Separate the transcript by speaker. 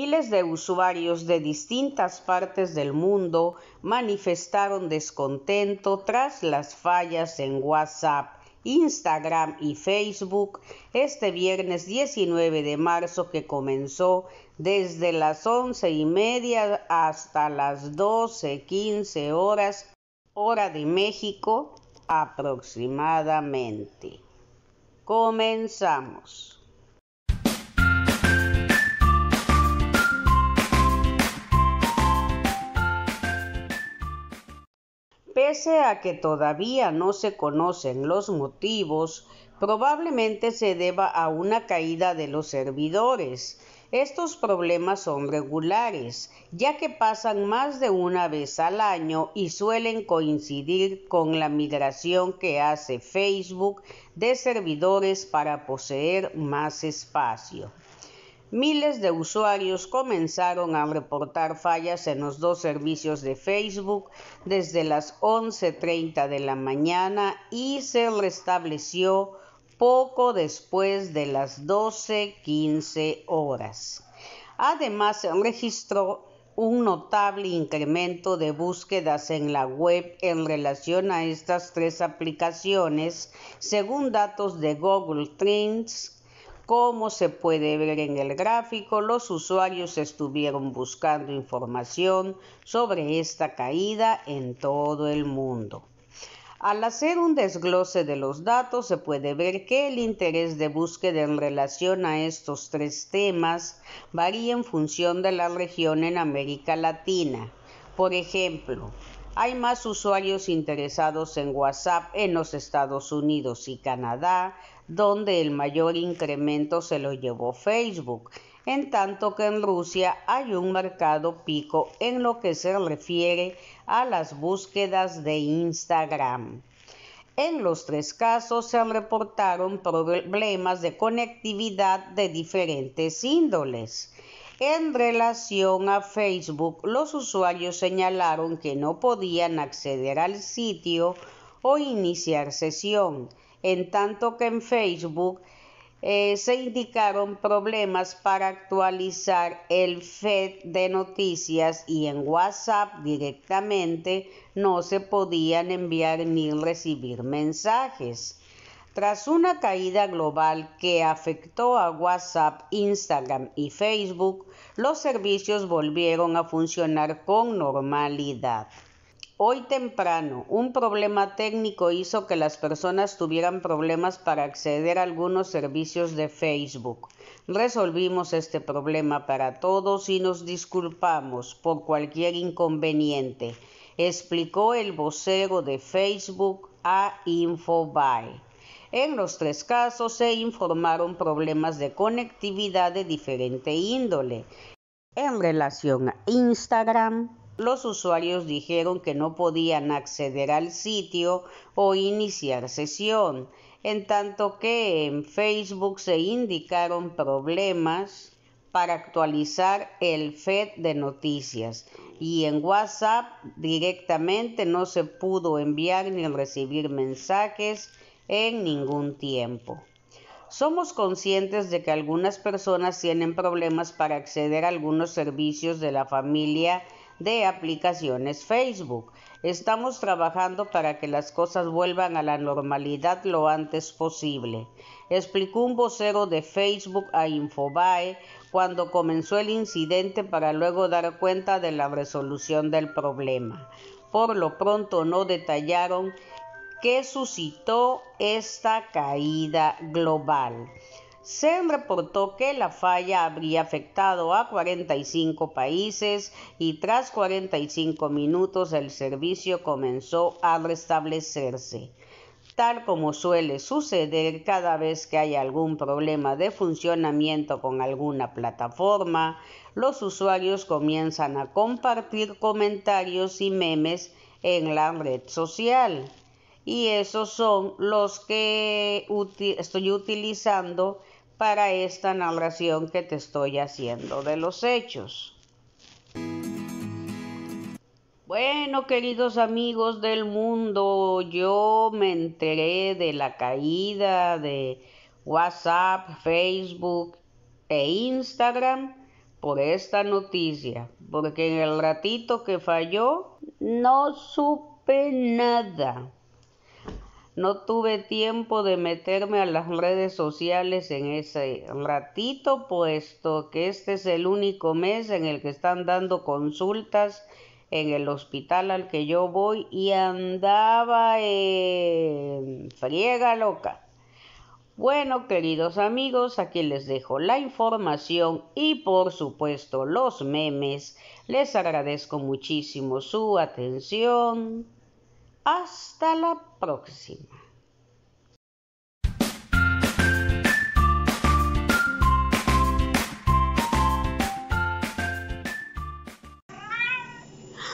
Speaker 1: Miles de usuarios de distintas partes del mundo manifestaron descontento tras las fallas en WhatsApp, Instagram y Facebook este viernes 19 de marzo que comenzó desde las once y media hasta las 12.15 horas hora de México aproximadamente. Comenzamos. Pese a que todavía no se conocen los motivos, probablemente se deba a una caída de los servidores. Estos problemas son regulares, ya que pasan más de una vez al año y suelen coincidir con la migración que hace Facebook de servidores para poseer más espacio. Miles de usuarios comenzaron a reportar fallas en los dos servicios de Facebook desde las 11.30 de la mañana y se restableció poco después de las 12.15 horas. Además, se registró un notable incremento de búsquedas en la web en relación a estas tres aplicaciones, según datos de Google Trends como se puede ver en el gráfico, los usuarios estuvieron buscando información sobre esta caída en todo el mundo. Al hacer un desglose de los datos se puede ver que el interés de búsqueda en relación a estos tres temas varía en función de la región en América Latina. Por ejemplo, hay más usuarios interesados en WhatsApp en los Estados Unidos y Canadá, donde el mayor incremento se lo llevó Facebook, en tanto que en Rusia hay un mercado pico en lo que se refiere a las búsquedas de Instagram. En los tres casos se reportaron problemas de conectividad de diferentes índoles. En relación a Facebook, los usuarios señalaron que no podían acceder al sitio o iniciar sesión, en tanto que en Facebook eh, se indicaron problemas para actualizar el feed de noticias y en WhatsApp directamente no se podían enviar ni recibir mensajes. Tras una caída global que afectó a WhatsApp, Instagram y Facebook, los servicios volvieron a funcionar con normalidad. Hoy temprano, un problema técnico hizo que las personas tuvieran problemas para acceder a algunos servicios de Facebook. Resolvimos este problema para todos y nos disculpamos por cualquier inconveniente, explicó el vocero de Facebook a Infobae. En los tres casos se informaron problemas de conectividad de diferente índole. En relación a Instagram, los usuarios dijeron que no podían acceder al sitio o iniciar sesión, en tanto que en Facebook se indicaron problemas para actualizar el FED de noticias y en WhatsApp directamente no se pudo enviar ni recibir mensajes en ningún tiempo. Somos conscientes de que algunas personas tienen problemas para acceder a algunos servicios de la familia de aplicaciones Facebook. Estamos trabajando para que las cosas vuelvan a la normalidad lo antes posible, explicó un vocero de Facebook a Infobae cuando comenzó el incidente para luego dar cuenta de la resolución del problema. Por lo pronto no detallaron que suscitó esta caída global. Se reportó que la falla habría afectado a 45 países y tras 45 minutos el servicio comenzó a restablecerse. Tal como suele suceder cada vez que hay algún problema de funcionamiento con alguna plataforma, los usuarios comienzan a compartir comentarios y memes en la red social y esos son los que estoy utilizando para esta narración que te estoy haciendo de los hechos. Bueno, queridos amigos del mundo, yo me enteré de la caída de WhatsApp, Facebook e Instagram por esta noticia, porque en el ratito que falló no supe nada. No tuve tiempo de meterme a las redes sociales en ese ratito, puesto que este es el único mes en el que están dando consultas en el hospital al que yo voy y andaba en friega loca. Bueno, queridos amigos, aquí les dejo la información y por supuesto los memes. Les agradezco muchísimo su atención. Hasta la próxima.